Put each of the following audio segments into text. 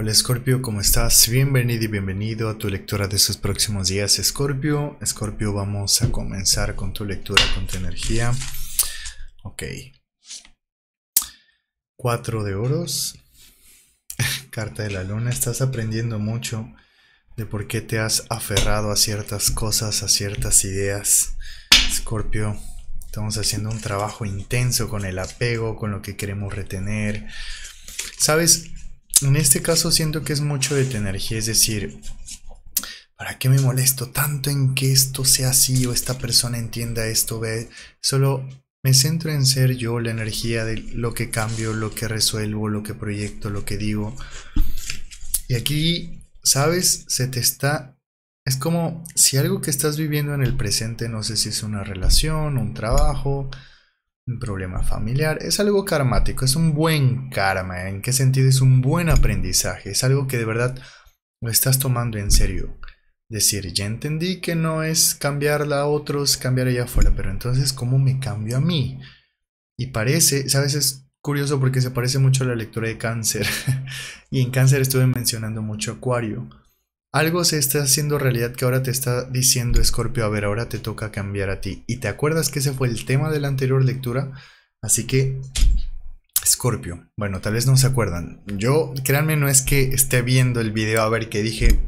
Hola Scorpio, ¿cómo estás? Bienvenido y bienvenido a tu lectura de estos próximos días, Scorpio. Scorpio, vamos a comenzar con tu lectura, con tu energía. Ok. Cuatro de oros. Carta de la luna. Estás aprendiendo mucho de por qué te has aferrado a ciertas cosas, a ciertas ideas. Scorpio, estamos haciendo un trabajo intenso con el apego, con lo que queremos retener. Sabes, en este caso siento que es mucho de tu energía, es decir, ¿para qué me molesto tanto en que esto sea así o esta persona entienda esto? Ve, solo me centro en ser yo, la energía de lo que cambio, lo que resuelvo, lo que proyecto, lo que digo. Y aquí, ¿sabes? Se te está... Es como si algo que estás viviendo en el presente, no sé si es una relación, un trabajo, un problema familiar es algo karmático, es un buen karma. ¿En qué sentido? Es un buen aprendizaje, es algo que de verdad lo estás tomando en serio. Decir, ya entendí que no es cambiarla a otros, cambiar allá afuera, pero entonces, ¿cómo me cambio a mí? Y parece, ¿sabes? Es curioso porque se parece mucho a la lectura de Cáncer. y en Cáncer estuve mencionando mucho Acuario. Algo se está haciendo realidad que ahora te está diciendo Scorpio, a ver, ahora te toca cambiar a ti. Y te acuerdas que ese fue el tema de la anterior lectura, así que Scorpio, bueno, tal vez no se acuerdan. Yo, créanme, no es que esté viendo el video a ver qué dije,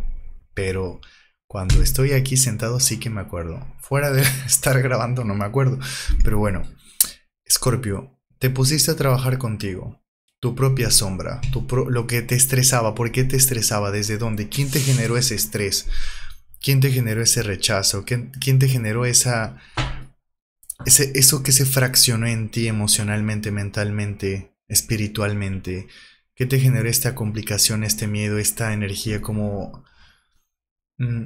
pero cuando estoy aquí sentado sí que me acuerdo. Fuera de estar grabando no me acuerdo, pero bueno, Scorpio, te pusiste a trabajar contigo tu propia sombra, lo que te estresaba, por qué te estresaba, desde dónde, quién te generó ese estrés, quién te generó ese rechazo, quién, te generó esa, ese, eso que se fraccionó en ti emocionalmente, mentalmente, espiritualmente, qué te generó esta complicación, este miedo, esta energía como... Mm,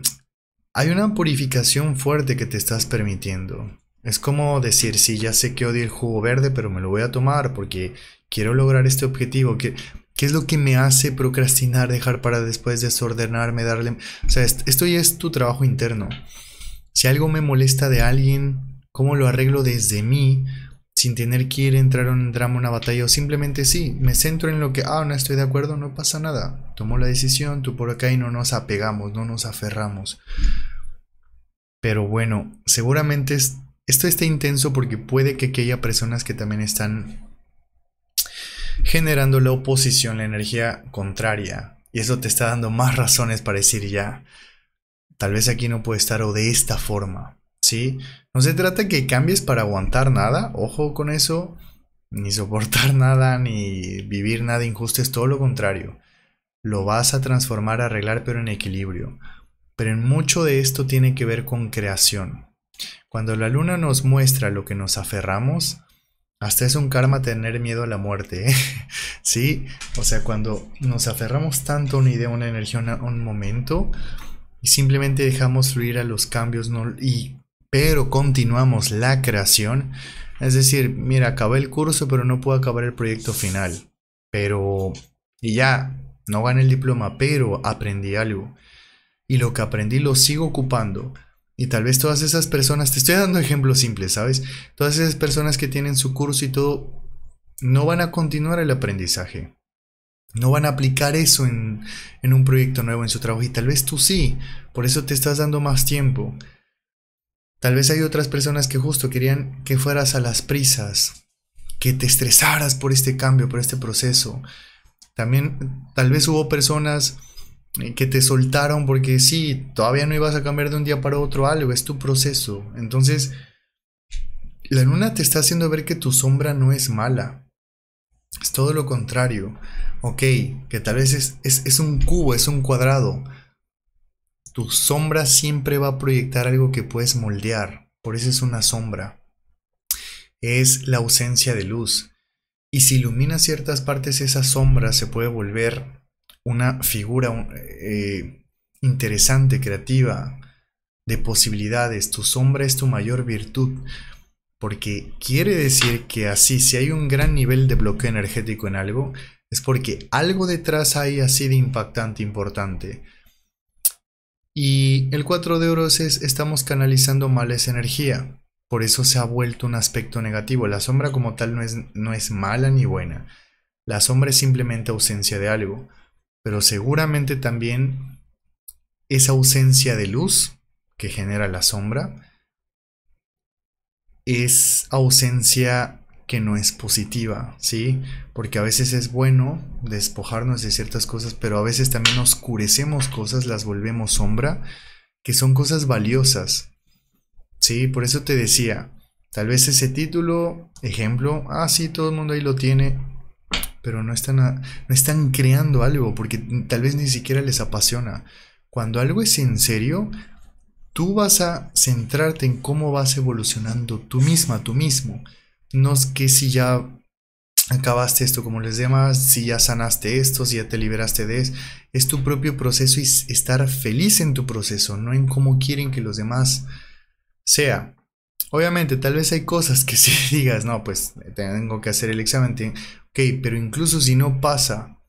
hay una purificación fuerte que te estás permitiendo. Es como decir, sí, ya sé que odio el jugo verde, pero me lo voy a tomar porque quiero lograr este objetivo, ¿qué es lo que me hace procrastinar, dejar para después, desordenarme, darle... O sea, esto ya es tu trabajo interno. Si algo me molesta de alguien, ¿cómo lo arreglo desde mí? Sin tener que ir a entrar a un drama, una batalla, o simplemente sí, me centro en lo que, ah, no estoy de acuerdo, no pasa nada. Tomo la decisión, tú por acá y no nos apegamos, no nos aferramos. Pero bueno, seguramente esto está intenso porque puede que, que haya personas que también están generando la oposición, la energía contraria. Y eso te está dando más razones para decir ya, tal vez aquí no puede estar o de esta forma, ¿sí? No se trata que cambies para aguantar nada, ojo con eso, ni soportar nada, ni vivir nada injusto, es todo lo contrario. Lo vas a transformar, arreglar, pero en equilibrio. Pero en mucho de esto tiene que ver con creación. Cuando la luna nos muestra lo que nos aferramos, hasta es un karma tener miedo a la muerte, ¿eh? ¿sí? O sea, cuando nos aferramos tanto a una idea, a una energía, a un momento, y simplemente dejamos fluir a los cambios, no, y, pero continuamos la creación, es decir, mira, acabé el curso, pero no puedo acabar el proyecto final, pero, y ya, no gané el diploma, pero aprendí algo, y lo que aprendí lo sigo ocupando, y tal vez todas esas personas, te estoy dando ejemplos simples, ¿sabes? Todas esas personas que tienen su curso y todo, no van a continuar el aprendizaje. No van a aplicar eso en, un proyecto nuevo, en su trabajo. Y tal vez tú sí, por eso te estás dando más tiempo. Tal vez hay otras personas que justo querían que fueras a las prisas, que te estresaras por este cambio, por este proceso. También tal vez hubo personas que te soltaron porque sí, todavía no ibas a cambiar de un día para otro algo, es tu proceso. Entonces, la luna te está haciendo ver que tu sombra no es mala. Es todo lo contrario. Ok, que tal vez es, es, un cubo, es un cuadrado. Tu sombra siempre va a proyectar algo que puedes moldear. Por eso es una sombra. Es la ausencia de luz. Y si ilumina ciertas partes, esa sombra se puede volver una figura eh, interesante, creativa, de posibilidades. Tu sombra es tu mayor virtud. Porque quiere decir que así, si hay un gran nivel de bloqueo energético en algo, es porque algo detrás hay así de impactante, importante. Y el 4 de oros es estamos canalizando mal esa energía. Por eso se ha vuelto un aspecto negativo. La sombra como tal no es, no es mala ni buena. La sombra es simplemente ausencia de algo pero seguramente también esa ausencia de luz que genera la sombra es ausencia que no es positiva, ¿sí? Porque a veces es bueno despojarnos de ciertas cosas, pero a veces también oscurecemos cosas, las volvemos sombra, que son cosas valiosas, ¿sí? Por eso te decía, tal vez ese título, ejemplo, ah, sí, todo el mundo ahí lo tiene, pero no están, no están creando algo porque tal vez ni siquiera les apasiona. Cuando algo es en serio, tú vas a centrarte en cómo vas evolucionando tú misma, tú mismo. No es que si ya acabaste esto como les demás, si ya sanaste esto, si ya te liberaste de eso, es tu propio proceso y estar feliz en tu proceso, no en cómo quieren que los demás sea. Obviamente, tal vez hay cosas que si digas, no, pues tengo que hacer el examen. Ok, pero incluso si no pasa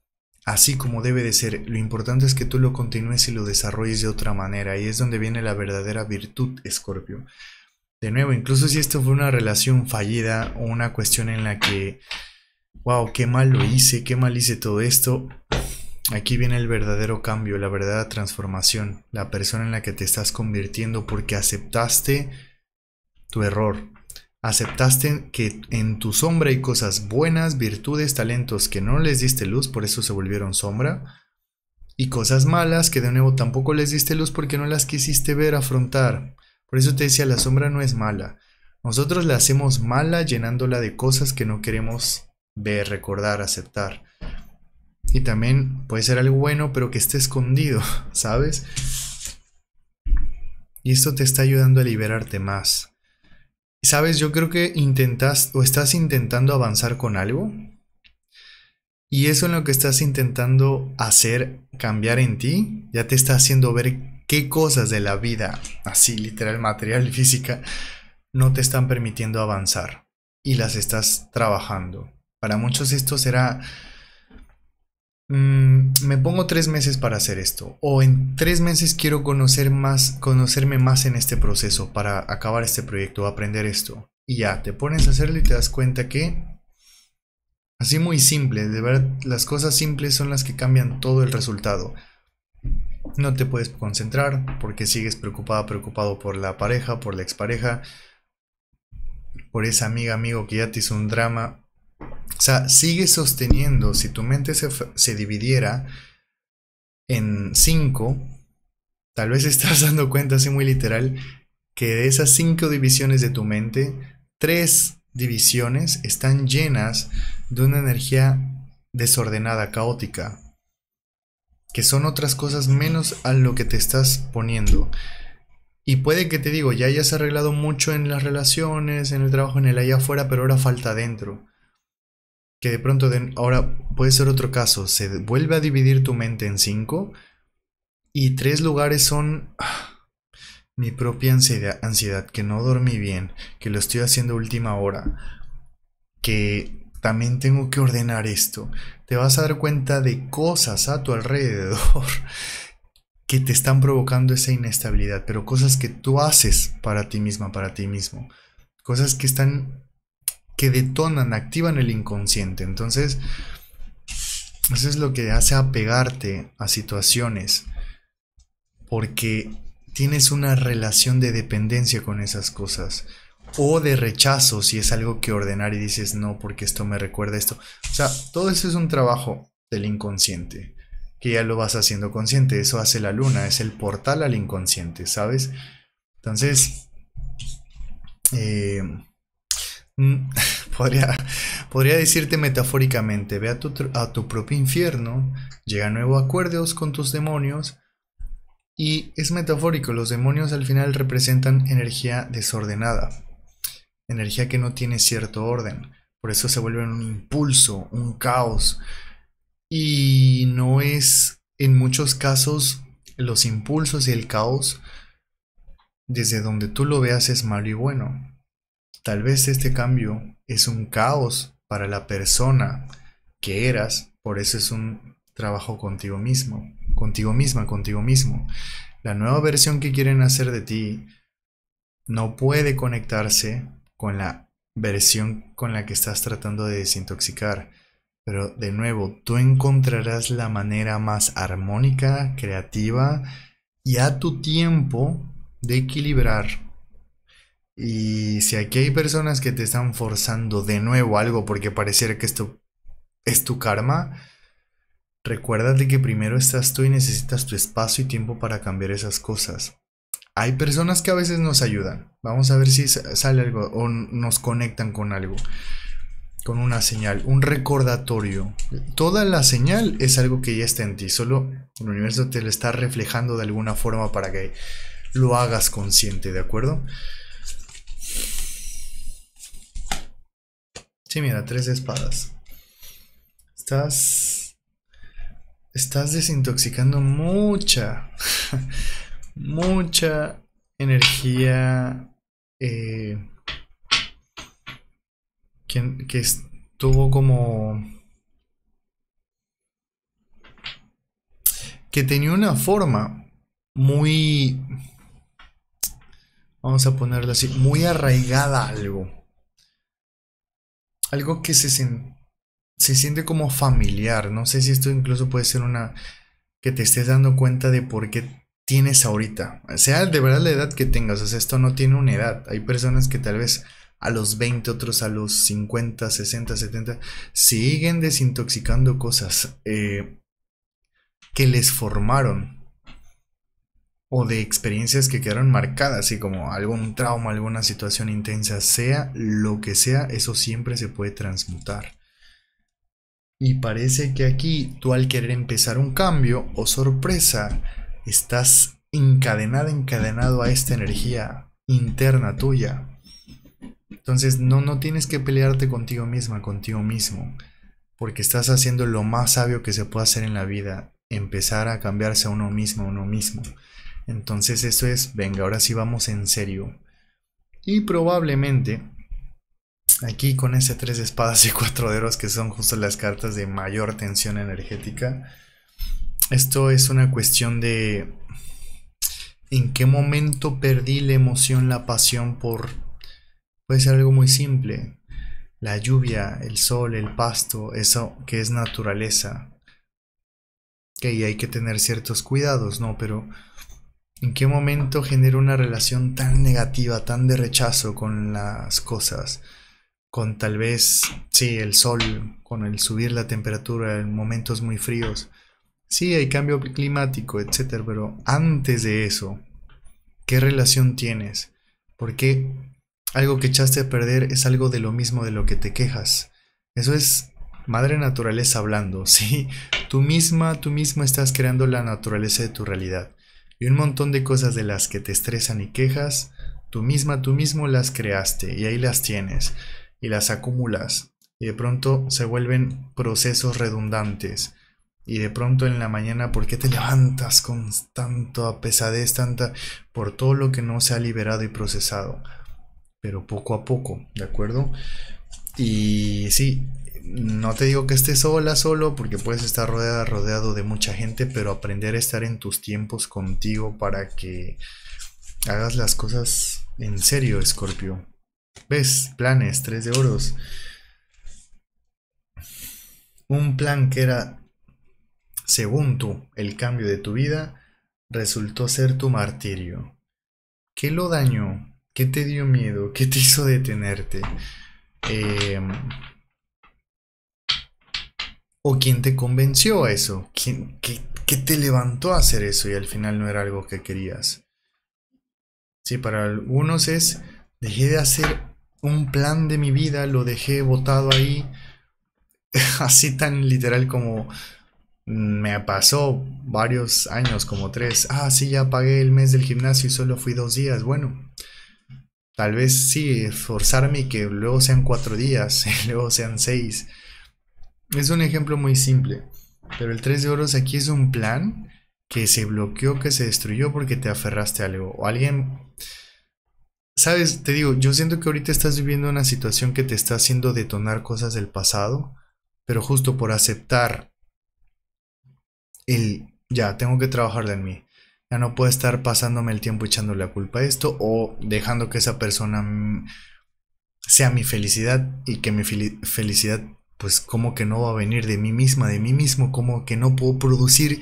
así como debe de ser, lo importante es que tú lo continúes y lo desarrolles de otra manera. Y es donde viene la verdadera virtud, Scorpio. De nuevo, incluso si esto fue una relación fallida o una cuestión en la que, wow, qué mal lo hice, qué mal hice todo esto, Aquí viene el verdadero cambio, la verdadera transformación, la persona en la que te estás convirtiendo porque aceptaste tu error. Aceptaste que en tu sombra hay cosas buenas, virtudes, talentos que no les diste luz, por eso se volvieron sombra, y cosas malas que de nuevo tampoco les diste luz porque no las quisiste ver afrontar. Por eso te decía, la sombra no es mala. Nosotros la hacemos mala llenándola de cosas que no queremos ver, recordar, aceptar. Y también puede ser algo bueno, pero que esté escondido, ¿sabes? Y esto te está ayudando a liberarte más. Sabes, yo creo que intentas o estás intentando avanzar con algo. Y eso en lo que estás intentando hacer cambiar en ti, ya te está haciendo ver qué cosas de la vida, así literal, material y física, no te están permitiendo avanzar. Y las estás trabajando. Para muchos esto será Mm, me pongo tres meses para hacer esto o en tres meses quiero conocer más, conocerme más en este proceso para acabar este proyecto, aprender esto. Y ya, te pones a hacerlo y te das cuenta que así muy simple, de ver las cosas simples son las que cambian todo el resultado. No te puedes concentrar porque sigues preocupada, preocupado por la pareja, por la expareja, por esa amiga, amigo que ya te hizo un drama, o sea, sigue sosteniendo, si tu mente se, dividiera en cinco, tal vez estás dando cuenta así muy literal que de esas cinco divisiones de tu mente, tres divisiones están llenas de una energía desordenada, caótica, que son otras cosas menos a lo que te estás poniendo. Y puede que te digo, ya hayas arreglado mucho en las relaciones, en el trabajo, en el allá afuera, pero ahora falta adentro que de pronto, ahora puede ser otro caso, se vuelve a dividir tu mente en cinco y tres lugares son mi propia ansiedad, ansiedad, que no dormí bien, que lo estoy haciendo última hora, que también tengo que ordenar esto. Te vas a dar cuenta de cosas a tu alrededor que te están provocando esa inestabilidad, pero cosas que tú haces para ti misma, para ti mismo. Cosas que están que detonan, activan el inconsciente. Entonces, eso es lo que hace apegarte a situaciones, porque tienes una relación de dependencia con esas cosas, o de rechazo si es algo que ordenar y dices, no, porque esto me recuerda esto. O sea, todo eso es un trabajo del inconsciente, que ya lo vas haciendo consciente, eso hace la luna, es el portal al inconsciente, ¿sabes? Entonces, eh, Mm, podría, decirte metafóricamente, ve a tu, a tu propio infierno, llega a nuevos acuerdos con tus demonios, y es metafórico, los demonios al final representan energía desordenada, energía que no tiene cierto orden, por eso se vuelven un impulso, un caos, y no es en muchos casos los impulsos y el caos, desde donde tú lo veas es malo y bueno, Tal vez este cambio es un caos para la persona que eras, por eso es un trabajo contigo mismo, contigo misma, contigo mismo. La nueva versión que quieren hacer de ti no puede conectarse con la versión con la que estás tratando de desintoxicar. Pero de nuevo, tú encontrarás la manera más armónica, creativa y a tu tiempo de equilibrar y si aquí hay personas que te están forzando de nuevo algo porque pareciera que esto es tu karma, recuérdate que primero estás tú y necesitas tu espacio y tiempo para cambiar esas cosas. Hay personas que a veces nos ayudan. Vamos a ver si sale algo o nos conectan con algo, con una señal, un recordatorio. Toda la señal es algo que ya está en ti, solo el universo te lo está reflejando de alguna forma para que lo hagas consciente, ¿de acuerdo? Sí, mira, tres espadas. Estás. Estás desintoxicando mucha. mucha energía. Eh, que, que estuvo como. Que tenía una forma muy. Vamos a ponerlo así. Muy arraigada algo algo que se, se siente como familiar. No sé si esto incluso puede ser una que te estés dando cuenta de por qué tienes ahorita. O sea de verdad la edad que tengas. esto no tiene una edad. Hay personas que tal vez a los 20, otros a los 50, 60, 70, siguen desintoxicando cosas eh, que les formaron o de experiencias que quedaron marcadas, así como algún trauma, alguna situación intensa, sea lo que sea, eso siempre se puede transmutar. Y parece que aquí tú al querer empezar un cambio o oh sorpresa, estás encadenada, encadenado a esta energía interna tuya. Entonces no, no tienes que pelearte contigo misma, contigo mismo, porque estás haciendo lo más sabio que se puede hacer en la vida, empezar a cambiarse a uno mismo, a uno mismo. Entonces eso es, venga, ahora sí vamos en serio. Y probablemente aquí con ese tres espadas y cuatro dedos, que son justo las cartas de mayor tensión energética, esto es una cuestión de en qué momento perdí la emoción, la pasión por... Puede ser algo muy simple. La lluvia, el sol, el pasto, eso que es naturaleza. Que ahí hay que tener ciertos cuidados, ¿no? Pero ¿En qué momento genera una relación tan negativa, tan de rechazo con las cosas? Con tal vez, sí, el sol, con el subir la temperatura en momentos muy fríos. Sí, hay cambio climático, etcétera, pero antes de eso, ¿qué relación tienes? Porque algo que echaste a perder es algo de lo mismo de lo que te quejas. Eso es madre naturaleza hablando, ¿sí? Tú misma, tú mismo estás creando la naturaleza de tu realidad y un montón de cosas de las que te estresan y quejas, tú misma, tú mismo las creaste y ahí las tienes y las acumulas y de pronto se vuelven procesos redundantes y de pronto en la mañana, ¿por qué te levantas con tanta pesadez, tanta por todo lo que no se ha liberado y procesado? Pero poco a poco, ¿de acuerdo? Y sí, no te digo que estés sola, solo, porque puedes estar rodeada, rodeado de mucha gente, pero aprender a estar en tus tiempos contigo para que hagas las cosas en serio, Scorpio. ¿Ves? Planes, tres de oros. Un plan que era, según tú, el cambio de tu vida, resultó ser tu martirio. ¿Qué lo dañó? ¿Qué te dio miedo? ¿Qué te hizo detenerte? Eh, ¿O quién te convenció a eso? ¿Quién, qué, te levantó a hacer eso y al final no era algo que querías? Sí, para algunos es, dejé de hacer un plan de mi vida, lo dejé botado ahí, así tan literal como me pasó varios años, como tres. Ah, sí, ya pagué el mes del gimnasio y solo fui dos días. Bueno, tal vez sí, esforzarme y que luego sean cuatro días, luego sean seis. Es un ejemplo muy simple, pero el 3 de oros aquí es un plan que se bloqueó, que se destruyó porque te aferraste a algo. O alguien... Sabes, te digo, yo siento que ahorita estás viviendo una situación que te está haciendo detonar cosas del pasado, pero justo por aceptar el, ya, tengo que trabajar en mí. Ya no puedo estar pasándome el tiempo echándole la culpa a esto o dejando que esa persona sea mi felicidad y que mi felicidad pues como que no va a venir de mí misma, de mí mismo, como que no puedo producir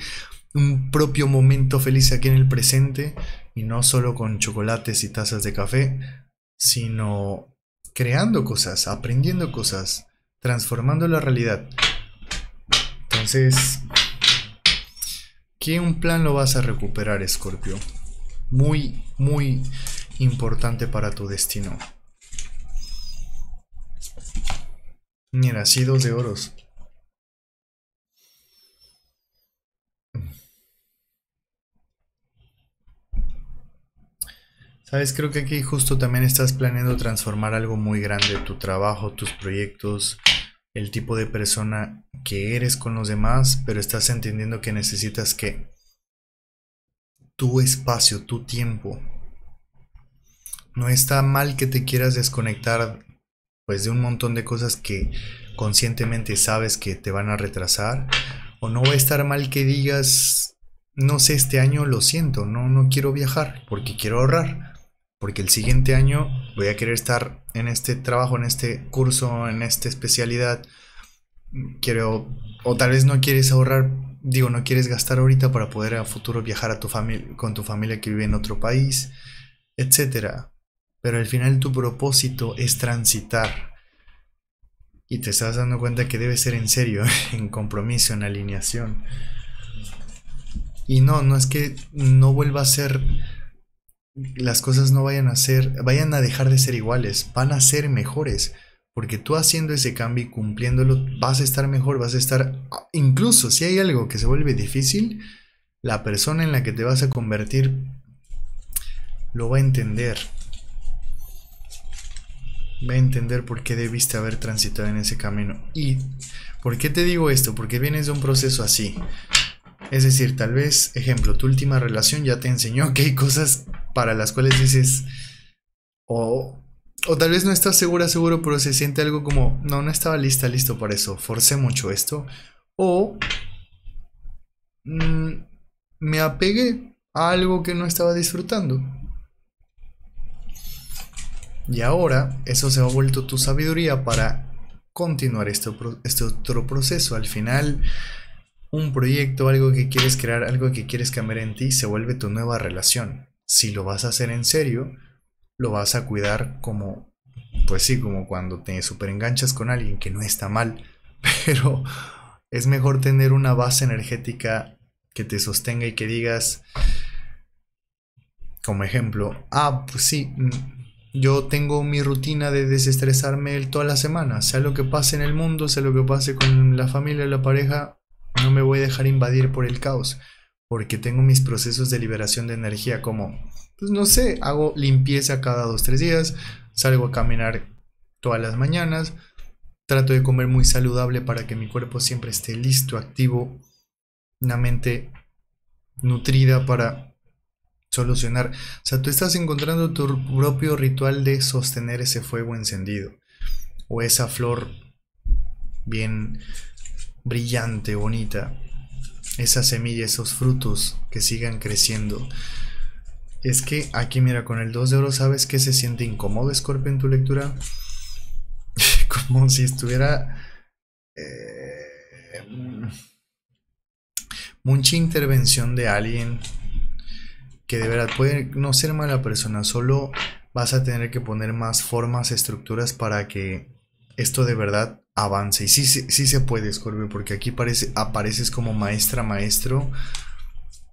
un propio momento feliz aquí en el presente y no solo con chocolates y tazas de café, sino creando cosas, aprendiendo cosas, transformando la realidad. Entonces, ¿qué un plan lo vas a recuperar, Scorpio. Muy, muy importante para tu destino. Ni nacidos de oros. Sabes, creo que aquí justo también estás planeando transformar algo muy grande, tu trabajo, tus proyectos, el tipo de persona que eres con los demás, pero estás entendiendo que necesitas que tu espacio, tu tiempo, no está mal que te quieras desconectar pues de un montón de cosas que conscientemente sabes que te van a retrasar o no va a estar mal que digas no sé este año lo siento no no quiero viajar porque quiero ahorrar porque el siguiente año voy a querer estar en este trabajo en este curso en esta especialidad quiero o tal vez no quieres ahorrar digo no quieres gastar ahorita para poder a futuro viajar a tu familia con tu familia que vive en otro país etcétera pero al final tu propósito es transitar. Y te estás dando cuenta que debe ser en serio, en compromiso, en alineación. Y no, no es que no vuelva a ser, las cosas no vayan a ser, vayan a dejar de ser iguales, van a ser mejores. Porque tú haciendo ese cambio y cumpliéndolo, vas a estar mejor, vas a estar, incluso si hay algo que se vuelve difícil, la persona en la que te vas a convertir lo va a entender, va a entender por qué debiste haber transitado en ese camino. ¿Y por qué te digo esto? Porque vienes de un proceso así. Es decir, tal vez, ejemplo, tu última relación ya te enseñó que hay cosas para las cuales dices, o, tal vez no estás segura, seguro, pero se siente algo como, no, no estaba lista, listo para eso, forcé mucho esto, o mm, me apegué a algo que no estaba disfrutando. Y ahora eso se ha vuelto tu sabiduría para continuar este, este otro proceso. Al final, un proyecto, algo que quieres crear, algo que quieres cambiar en ti, se vuelve tu nueva relación. Si lo vas a hacer en serio, lo vas a cuidar como, pues sí, como cuando te superenganchas con alguien, que no está mal, pero es mejor tener una base energética que te sostenga y que digas, como ejemplo, ah, pues sí, mm, yo tengo mi rutina de desestresarme toda la semana. Sea lo que pase en el mundo, sea lo que pase con la familia, o la pareja, no me voy a dejar invadir por el caos. Porque tengo mis procesos de liberación de energía como, pues no sé, hago limpieza cada dos, tres días, salgo a caminar todas las mañanas, trato de comer muy saludable para que mi cuerpo siempre esté listo, activo, una mente nutrida para solucionar. O sea, tú estás encontrando tu propio ritual de sostener ese fuego encendido o esa flor bien brillante, bonita, esa semilla, esos frutos que sigan creciendo. Es que aquí, mira, con el 2 de oro, ¿sabes que se siente incómodo, Scorpio, en tu lectura? Como si estuviera. Eh, mm, mucha intervención de alguien de verdad puede no ser mala persona, solo vas a tener que poner más formas, estructuras para que esto de verdad avance. Y sí, sí, se puede, Scorpio, porque aquí parece, apareces como maestra, maestro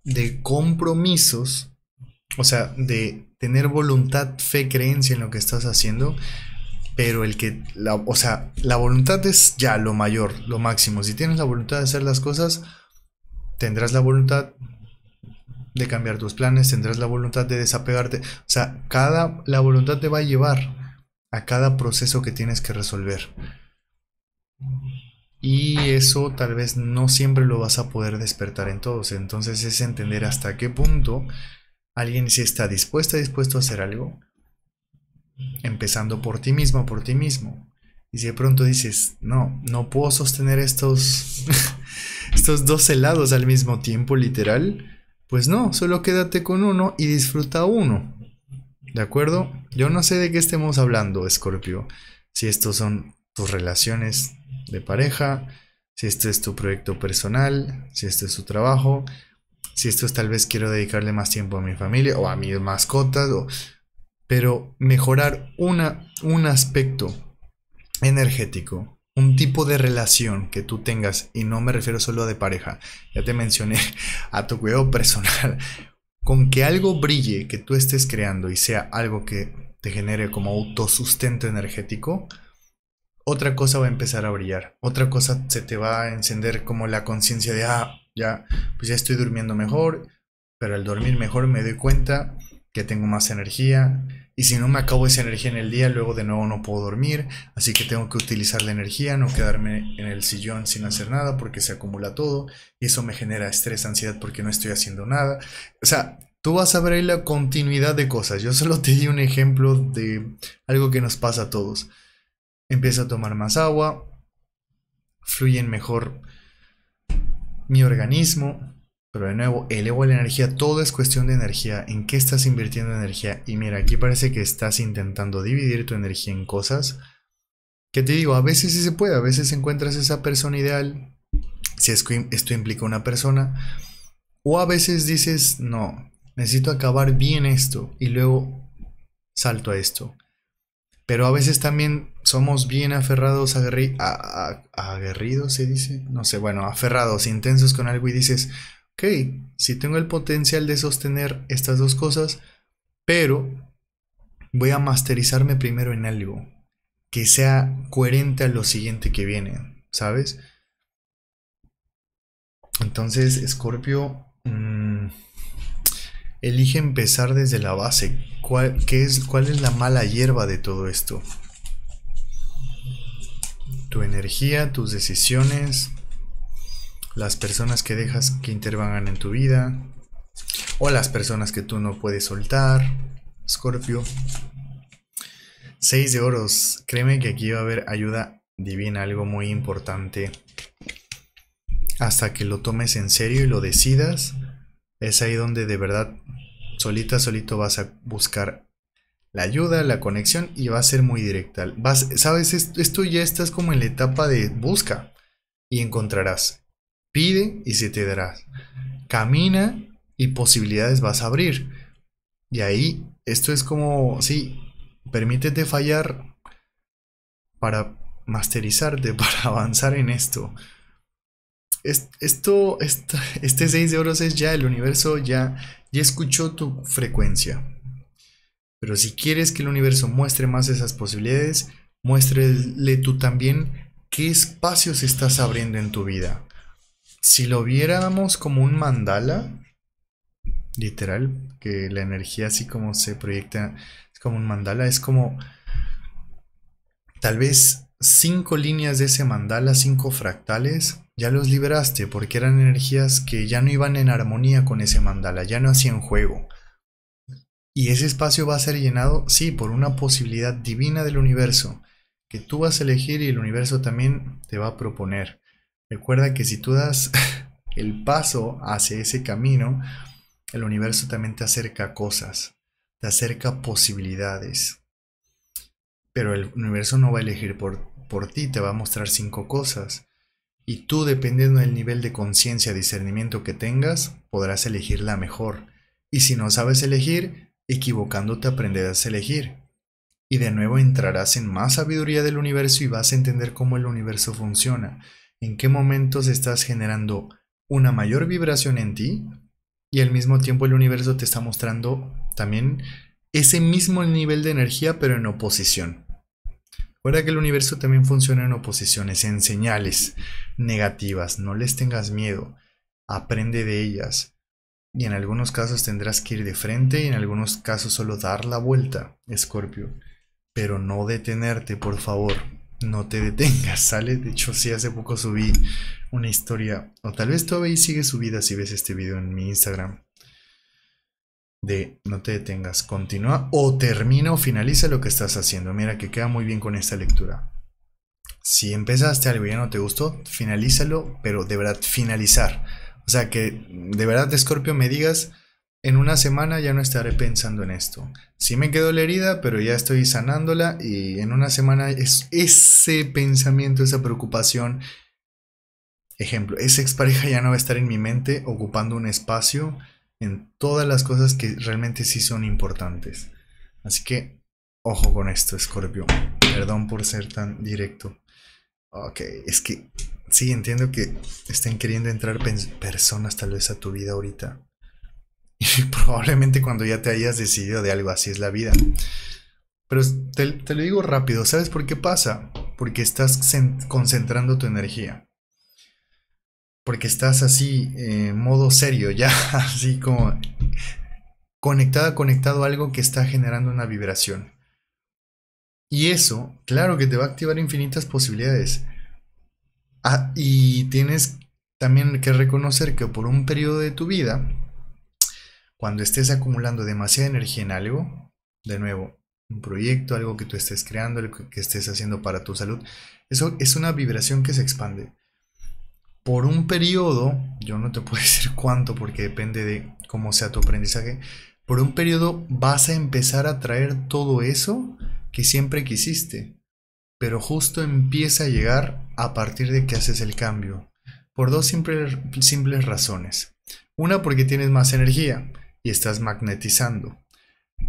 de compromisos, o sea, de tener voluntad, fe, creencia en lo que estás haciendo, pero el que, o sea, la voluntad es ya lo mayor, lo máximo. Si tienes la voluntad de hacer las cosas, tendrás la voluntad, de cambiar tus planes, tendrás la voluntad de desapegarte. O sea, cada, la voluntad te va a llevar a cada proceso que tienes que resolver. Y eso tal vez no siempre lo vas a poder despertar en todos. Entonces es entender hasta qué punto alguien si está dispuesta, dispuesto a hacer algo. Empezando por ti mismo, por ti mismo. Y si de pronto dices, no, no puedo sostener estos, estos dos helados al mismo tiempo, literal pues no, solo quédate con uno y disfruta uno. ¿De acuerdo? Yo no sé de qué estemos hablando, Scorpio. Si estos son tus relaciones de pareja, si este es tu proyecto personal, si este es tu trabajo, si esto es tal vez quiero dedicarle más tiempo a mi familia o a mis mascotas, pero mejorar una, un aspecto energético un tipo de relación que tú tengas, y no me refiero solo a de pareja, ya te mencioné, a tu cuidado personal, con que algo brille que tú estés creando y sea algo que te genere como autosustento energético, otra cosa va a empezar a brillar, otra cosa se te va a encender como la conciencia de, ah, ya, pues ya estoy durmiendo mejor, pero al dormir mejor me doy cuenta que tengo más energía. Y si no me acabo esa energía en el día, luego de nuevo no puedo dormir. Así que tengo que utilizar la energía, no quedarme en el sillón sin hacer nada porque se acumula todo. Y eso me genera estrés, ansiedad porque no estoy haciendo nada. O sea, tú vas a ver ahí la continuidad de cosas. Yo solo te di un ejemplo de algo que nos pasa a todos. Empieza a tomar más agua, fluyen mejor mi organismo, pero de nuevo, el ego la energía, todo es cuestión de energía, en qué estás invirtiendo energía. Y mira, aquí parece que estás intentando dividir tu energía en cosas. Que te digo, a veces sí se puede, a veces encuentras esa persona ideal, si es esto implica una persona. O a veces dices, no, necesito acabar bien esto y luego salto a esto. Pero a veces también somos bien aferrados, aguerridos, se dice. No sé, bueno, aferrados, intensos con algo y dices, ok, si tengo el potencial de sostener estas dos cosas, pero voy a masterizarme primero en algo que sea coherente a lo siguiente que viene, ¿sabes? Entonces, Scorpio, mm, elige empezar desde la base. ¿Cuál, es, ¿Cuál es la mala hierba de todo esto? Tu energía, tus decisiones, las personas que dejas que intervengan en tu vida o las personas que tú no puedes soltar. Scorpio. Seis de oros. Créeme que aquí va a haber ayuda divina, algo muy importante. Hasta que lo tomes en serio y lo decidas, es ahí donde de verdad solita, solito vas a buscar la ayuda, la conexión y va a ser muy directa. Vas, Sabes, esto ya estás como en la etapa de busca y encontrarás. Pide y se te dará. Camina y posibilidades vas a abrir. Y ahí, esto es como, sí, permítete fallar para masterizarte, para avanzar en esto. Esto, este 6 de oros es ya el universo, ya, ya escuchó tu frecuencia. Pero si quieres que el universo muestre más esas posibilidades, muéstrele tú también qué espacios estás abriendo en tu vida. Si lo viéramos como un mandala, literal, que la energía así como se proyecta, es como un mandala, es como tal vez cinco líneas de ese mandala, cinco fractales, ya los liberaste porque eran energías que ya no iban en armonía con ese mandala, ya no hacían juego. Y ese espacio va a ser llenado, sí, por una posibilidad divina del universo, que tú vas a elegir y el universo también te va a proponer. Recuerda que si tú das el paso hacia ese camino, el universo también te acerca cosas, te acerca posibilidades. Pero el universo no va a elegir por, por ti, te va a mostrar cinco cosas. Y tú, dependiendo del nivel de conciencia, discernimiento que tengas, podrás elegir la mejor. Y si no sabes elegir, equivocándote aprenderás a elegir. Y de nuevo entrarás en más sabiduría del universo y vas a entender cómo el universo funciona en qué momentos estás generando una mayor vibración en ti y al mismo tiempo el universo te está mostrando también ese mismo nivel de energía pero en oposición. Recuerda que el universo también funciona en oposiciones, en señales negativas, no les tengas miedo, aprende de ellas. Y en algunos casos tendrás que ir de frente y en algunos casos solo dar la vuelta, Escorpio. Pero no detenerte, por favor no te detengas, ¿sale? De hecho, sí, hace poco subí una historia, o tal vez todavía sigue subida si ves este video en mi Instagram, de no te detengas, continúa o termina o finaliza lo que estás haciendo. Mira que queda muy bien con esta lectura. Si empezaste algo y ya no te gustó, finalízalo, pero de verdad finalizar. O sea, que de verdad, Scorpio, me digas, en una semana ya no estaré pensando en esto. Sí me quedó la herida, pero ya estoy sanándola y en una semana es ese pensamiento, esa preocupación. Ejemplo, esa expareja ya no va a estar en mi mente ocupando un espacio en todas las cosas que realmente sí son importantes. Así que, ojo con esto, Scorpio. Perdón por ser tan directo. Ok, es que sí, entiendo que estén queriendo entrar personas tal vez a tu vida ahorita Y probablemente cuando ya te hayas decidido de algo, así es la vida. Pero te, lo digo rápido, ¿sabes por qué pasa? Porque estás concentrando tu energía. Porque estás así, en eh, modo serio, ya, así como conectada, conectado a algo que está generando una vibración. Y eso, claro que te va a activar infinitas posibilidades. Ah, y tienes también que reconocer que por un periodo de tu vida, cuando estés acumulando demasiada energía en algo, de nuevo, un proyecto, algo que tú estés creando, algo que estés haciendo para tu salud, eso es una vibración que se expande. Por un periodo, yo no te puedo decir cuánto porque depende de cómo sea tu aprendizaje, por un periodo vas a empezar a traer todo eso que siempre quisiste, pero justo empieza a llegar a partir de que haces el cambio, por dos simples, simples razones. Una porque tienes más energía, y estás magnetizando.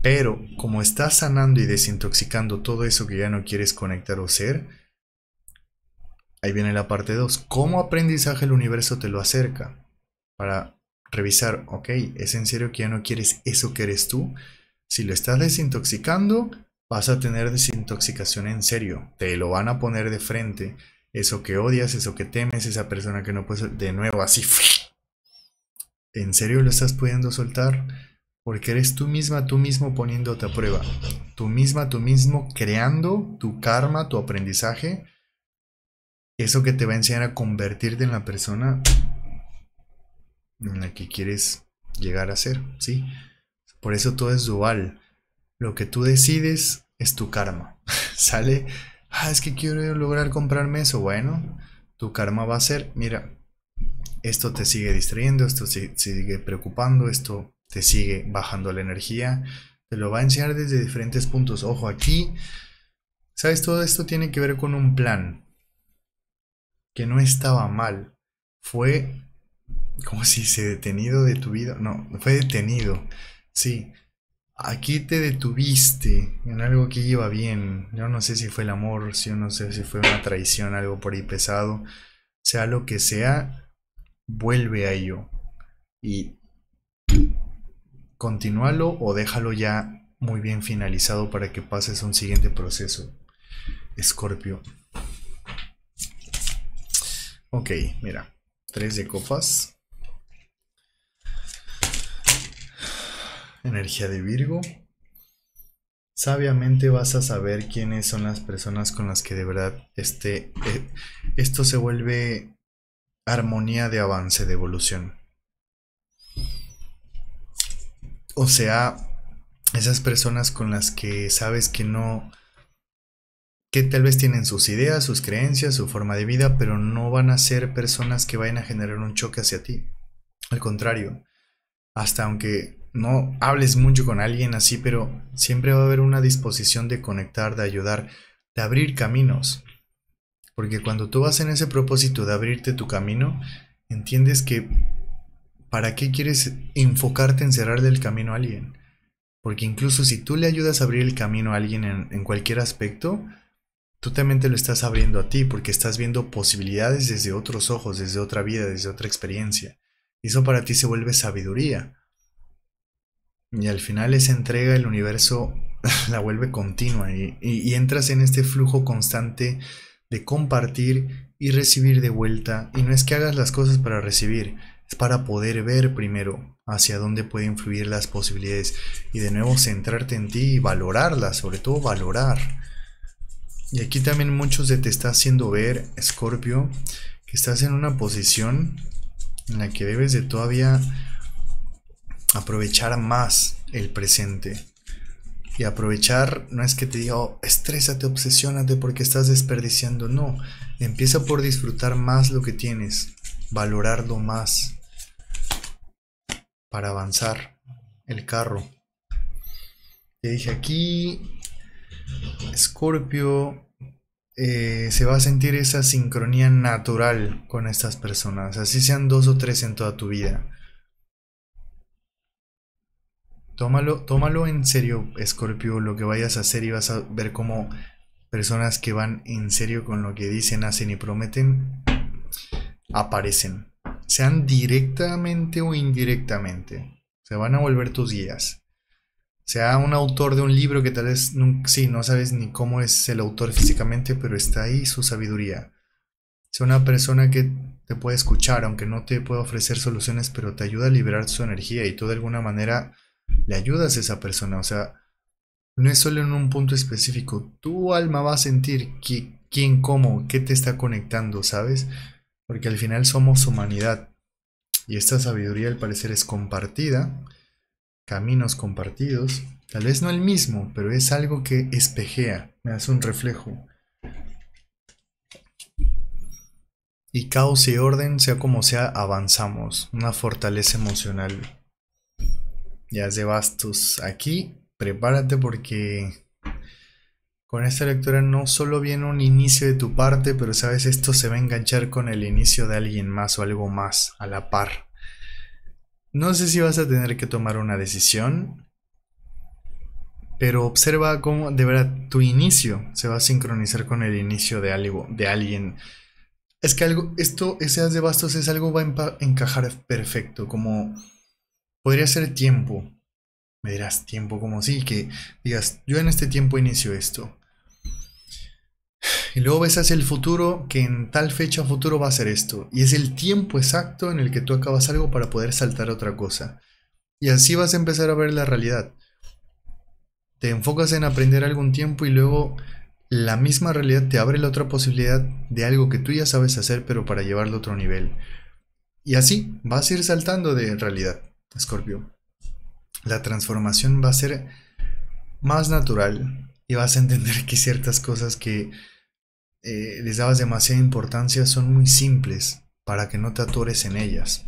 Pero como estás sanando y desintoxicando todo eso que ya no quieres conectar o ser, ahí viene la parte 2. ¿Cómo aprendizaje el universo te lo acerca? Para revisar, ok, ¿es en serio que ya no quieres eso que eres tú? Si lo estás desintoxicando, vas a tener desintoxicación en serio. Te lo van a poner de frente. Eso que odias, eso que temes, esa persona que no puedes... De nuevo, así ¿En serio lo estás pudiendo soltar? Porque eres tú misma, tú mismo poniéndote a prueba. Tú misma, tú mismo creando tu karma, tu aprendizaje. Eso que te va a enseñar a convertirte en la persona en la que quieres llegar a ser, ¿sí? Por eso todo es dual. Lo que tú decides es tu karma. Sale, ah, es que quiero lograr comprarme eso. Bueno, tu karma va a ser, mira, esto te sigue distrayendo, esto te sigue preocupando, esto te sigue bajando la energía. Te lo va a enseñar desde diferentes puntos. Ojo, aquí, ¿sabes? Todo esto tiene que ver con un plan que no estaba mal. Fue como si se detenido de tu vida. No, fue detenido. Sí. Aquí te detuviste en algo que iba bien. Yo no sé si fue el amor, yo no sé si fue una traición, algo por ahí pesado. Sea lo que sea, vuelve a ello y continúalo o déjalo ya muy bien finalizado para que pases a un siguiente proceso. Escorpio. Ok, mira, tres de copas. Energía de Virgo. Sabiamente vas a saber quiénes son las personas con las que de verdad este, eh, esto se vuelve armonía de avance de evolución. O sea, esas personas con las que sabes que no, que tal vez tienen sus ideas, sus creencias, su forma de vida, pero no van a ser personas que vayan a generar un choque hacia ti. Al contrario, hasta aunque no hables mucho con alguien así, pero siempre va a haber una disposición de conectar, de ayudar, de abrir caminos. Porque cuando tú vas en ese propósito de abrirte tu camino, entiendes que ¿para qué quieres enfocarte en cerrar del camino a alguien? Porque incluso si tú le ayudas a abrir el camino a alguien en, cualquier aspecto, tú también te lo estás abriendo a ti porque estás viendo posibilidades desde otros ojos, desde otra vida, desde otra experiencia. Y eso para ti se vuelve sabiduría. Y al final esa entrega el universo la vuelve continua y entras en este flujo constante de compartir y recibir de vuelta. Y no es que hagas las cosas para recibir, es para poder ver primero hacia dónde pueden fluir las posibilidades y de nuevo centrarte en ti y valorarlas, sobre todo valorar. Y aquí también muchos de te está haciendo ver, Scorpio, que estás en una posición en la que debes de todavía aprovechar más el presente. Y aprovechar no es que te diga, oh, estrésate, obsesiónate porque estás desperdiciando. No, empieza por disfrutar más lo que tienes, valorarlo más para avanzar el carro. Te dije aquí, Scorpio eh, se va a sentir esa sincronía natural con estas personas, así sean dos o tres en toda tu vida. Tómalo, tómalo en serio, Scorpio, lo que vayas a hacer y vas a ver cómo personas que van en serio con lo que dicen, hacen y prometen, aparecen. Sean directamente o indirectamente. Se van a volver tus guías. Sea un autor de un libro que tal vez, sí, no sabes ni cómo es el autor físicamente, pero está ahí su sabiduría. Sea una persona que te puede escuchar, aunque no te pueda ofrecer soluciones, pero te ayuda a liberar su energía y tú de alguna manera le ayudas a esa persona. O sea, no es solo en un punto específico. Tu alma va a sentir quién, cómo, qué te está conectando, ¿sabes? Porque al final somos humanidad. Y esta sabiduría al parecer es compartida, caminos compartidos, tal vez no el mismo, pero es algo que espejea, me hace un reflejo. Y caos y orden, sea como sea, avanzamos, una fortaleza emocional. Ya de bastos aquí. Prepárate porque con esta lectura no solo viene un inicio de tu parte, pero sabes, esto se va a enganchar con el inicio de alguien más o algo más a la par. No sé si vas a tener que tomar una decisión, pero observa cómo de verdad tu inicio se va a sincronizar con el inicio de algo, de alguien. Es que algo, esto, ese as de bastos es algo va a encajar perfecto, como Podría ser tiempo. Me dirás tiempo como sí, que digas, yo en este tiempo inicio esto. Y luego ves hacia el futuro que en tal fecha futuro va a ser esto. Y es el tiempo exacto en el que tú acabas algo para poder saltar a otra cosa. Y así vas a empezar a ver la realidad. Te enfocas en aprender algún tiempo y luego la misma realidad te abre la otra posibilidad de algo que tú ya sabes hacer pero para llevarlo a otro nivel. Y así vas a ir saltando de realidad. Scorpio, la transformación va a ser más natural y vas a entender que ciertas cosas que eh, les dabas demasiada importancia son muy simples para que no te atores en ellas.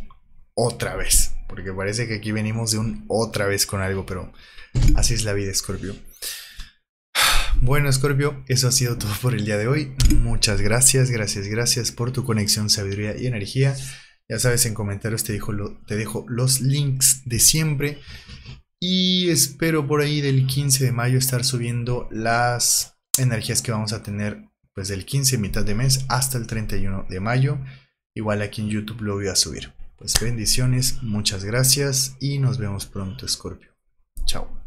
Otra vez, porque parece que aquí venimos de un otra vez con algo, pero así es la vida, Scorpio. Bueno, Scorpio, eso ha sido todo por el día de hoy. Muchas gracias, gracias, gracias por tu conexión, sabiduría y energía. Ya sabes, en comentarios te dejo, los links de siempre. Y espero por ahí del 15 de mayo estar subiendo las energías que vamos a tener pues del 15 mitad de mes hasta el 31 de mayo. Igual aquí en YouTube lo voy a subir. Pues bendiciones, muchas gracias y nos vemos pronto, Scorpio. Chao.